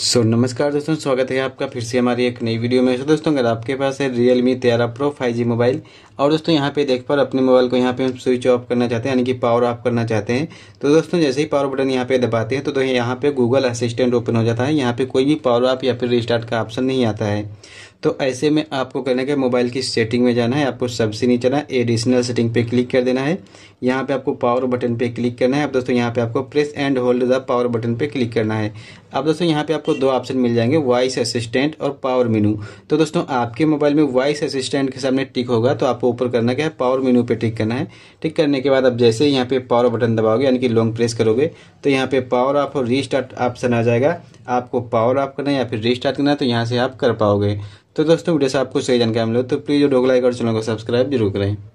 सो so, नमस्कार दोस्तों स्वागत है आपका फिर से हमारी एक नई वीडियो में सो दोस्तों अगर आपके पास है रियल मी तेरह प्रो फाइव जी मोबाइल और दोस्तों यहाँ पे देख पर अपने मोबाइल को यहाँ पे हम स्विच ऑफ करना चाहते हैं यानी कि पावर ऑफ करना चाहते हैं तो दोस्तों जैसे ही पावर बटन यहाँ पे दबाते हैं तो, तो यहाँ पे गूगल असिस्टेंट ओपन हो जाता है यहाँ पे कोई भी पावर ऑफ या फिर रिस्टार्ट का ऑप्शन नहीं आता है तो ऐसे में आपको करना है मोबाइल की सेटिंग में जाना है आपको सबसे नीचे ना एडिशनल सेटिंग पे क्लिक कर देना है यहाँ पे आपको पावर बटन पे क्लिक करना है अब दोस्तों यहाँ पे आपको press and hold the power button पे क्लिक करना है अब दोस्तों यहाँ पे आपको दो ऑप्शन मिल जाएंगे वॉइस असिस्टेंट और पावर मेनू तो दोस्तों आपके मोबाइल में वॉइस असिस्टेंट के सामने टिक होगा तो आपको ऊपर करना क्या है पावर मेनू पे टिक करना है टिक करने के बाद आप जैसे यहाँ पे पावर बटन दबाओगे यानी कि लॉन्ग प्रेस करोगे तो यहाँ पे पावर ऑफ और रीस्टार्ट ऑप्शन आ जाएगा आपको पावर ऑफ करना है या फिर रिस्टार्ट करना है तो यहाँ से आप कर पाओगे तो दोस्तों वीडियो से आपको सही जानकारी मिले तो प्लीज़ जो डोगला चैनल को सब्सक्राइब जरूर करें